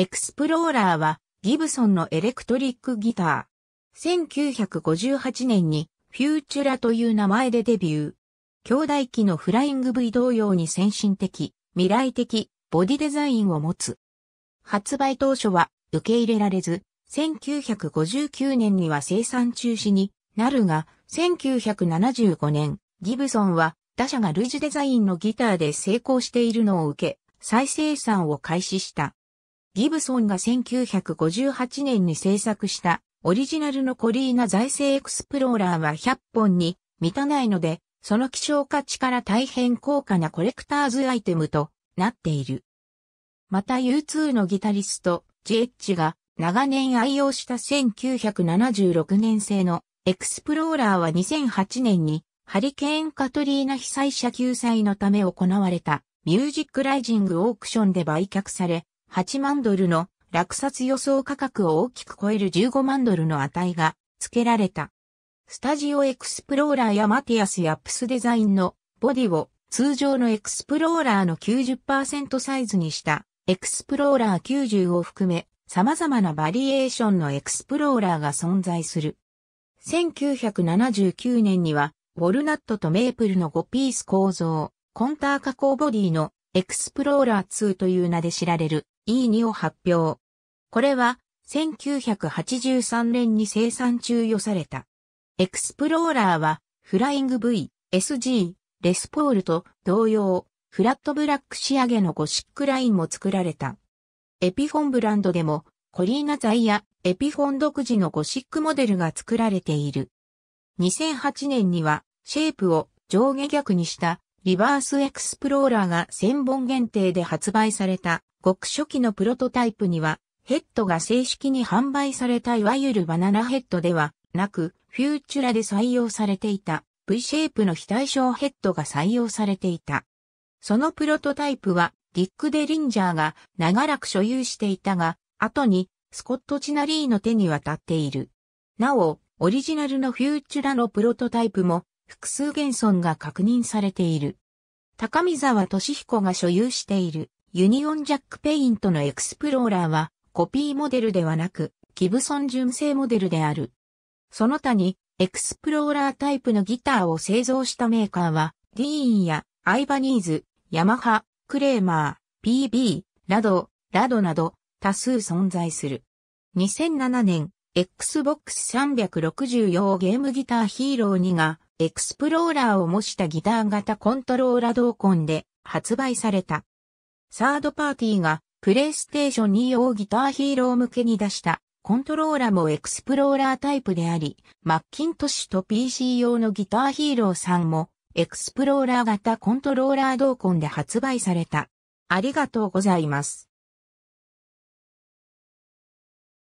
エクスプローラーはギブソンのエレクトリックギター。1958年にフューチュラという名前でデビュー。兄弟機のフライング V 同様に先進的、未来的、ボディデザインを持つ。発売当初は受け入れられず、1959年には生産中止になるが、1975年、ギブソンは他社が類似デザインのギターで成功しているのを受け、再生産を開始した。ギブソンが1958年に制作したオリジナルのコリーナ財政エクスプローラーは100本に満たないので、その希少価値から大変高価なコレクターズアイテムとなっている。また U2 のギタリスト、ジエッジが長年愛用した1976年製のエクスプローラーは2008年にハリケーンカトリーナ被災者救済のため行われたミュージックライジングオークションで売却され、8万ドルの落札予想価格を大きく超える15万ドルの値が付けられた。スタジオエクスプローラーやマティアス・ヤップスデザインのボディを通常のエクスプローラーの90%サイズにしたエクスプローラー90を含め様々なバリエーションのエクスプローラーが存在する。1979年にはウォルナットとメープルの5ピース構造、コンター加工ボディのエクスプローラー2という名で知られる E2 を発表。これは1983年に生産中与された。エクスプローラーはフライング V、SG、レスポールと同様、フラットブラック仕上げのゴシックラインも作られた。エピフォンブランドでもコリーナ材やエピフォン独自のゴシックモデルが作られている。2008年にはシェイプを上下逆にしたリバースエクスプローラーが1000本限定で発売された。極初期のプロトタイプには、ヘッドが正式に販売されたいわゆるバナナヘッドではなく、フューチュラで採用されていた V シェイプの非対称ヘッドが採用されていた。そのプロトタイプはディック・デリンジャーが長らく所有していたが、後にスコット・チナリーの手に渡っている。なお、オリジナルのフューチュラのプロトタイプも複数現存が確認されている。高見沢俊彦が所有しているユニオンジャックペイントのエクスプローラーはコピーモデルではなくギブソン純正モデルである。その他にエクスプローラータイプのギターを製造したメーカーはディーンやアイバニーズ、ヤマハ、クレーマー、PB、ラド、ラドなど多数存在する。2007年、Xbox 360用ゲームギターヒーロー2がエクスプローラーを模したギター型コントローラ同梱で発売された。サードパーティーがプレイステーション2用ギターヒーロー向けに出したコントローラもエクスプローラータイプであり、マッキントッシュと PC 用のギターヒーローさんもエクスプローラー型コントローラー同梱で発売された。ありがとうございます。